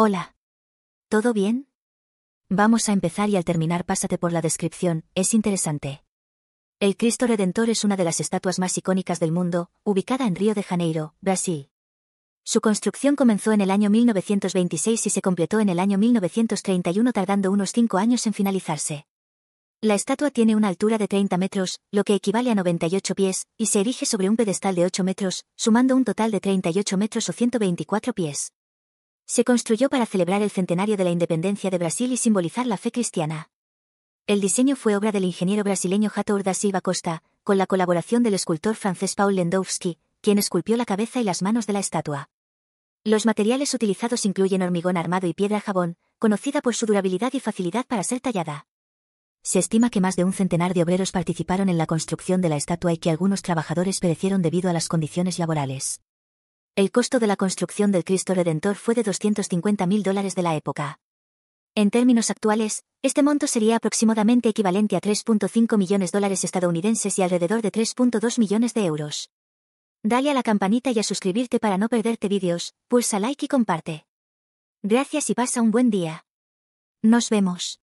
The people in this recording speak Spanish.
Hola. ¿Todo bien? Vamos a empezar y al terminar pásate por la descripción, es interesante. El Cristo Redentor es una de las estatuas más icónicas del mundo, ubicada en Río de Janeiro, Brasil. Su construcción comenzó en el año 1926 y se completó en el año 1931 tardando unos cinco años en finalizarse. La estatua tiene una altura de 30 metros, lo que equivale a 98 pies, y se erige sobre un pedestal de 8 metros, sumando un total de 38 metros o 124 pies se construyó para celebrar el centenario de la independencia de Brasil y simbolizar la fe cristiana. El diseño fue obra del ingeniero brasileño Jator da Silva Costa, con la colaboración del escultor francés Paul Lendowski, quien esculpió la cabeza y las manos de la estatua. Los materiales utilizados incluyen hormigón armado y piedra jabón, conocida por su durabilidad y facilidad para ser tallada. Se estima que más de un centenar de obreros participaron en la construcción de la estatua y que algunos trabajadores perecieron debido a las condiciones laborales. El costo de la construcción del Cristo Redentor fue de 250.000 dólares de la época. En términos actuales, este monto sería aproximadamente equivalente a 3.5 millones de dólares estadounidenses y alrededor de 3.2 millones de euros. Dale a la campanita y a suscribirte para no perderte vídeos, pulsa like y comparte. Gracias y pasa un buen día. Nos vemos.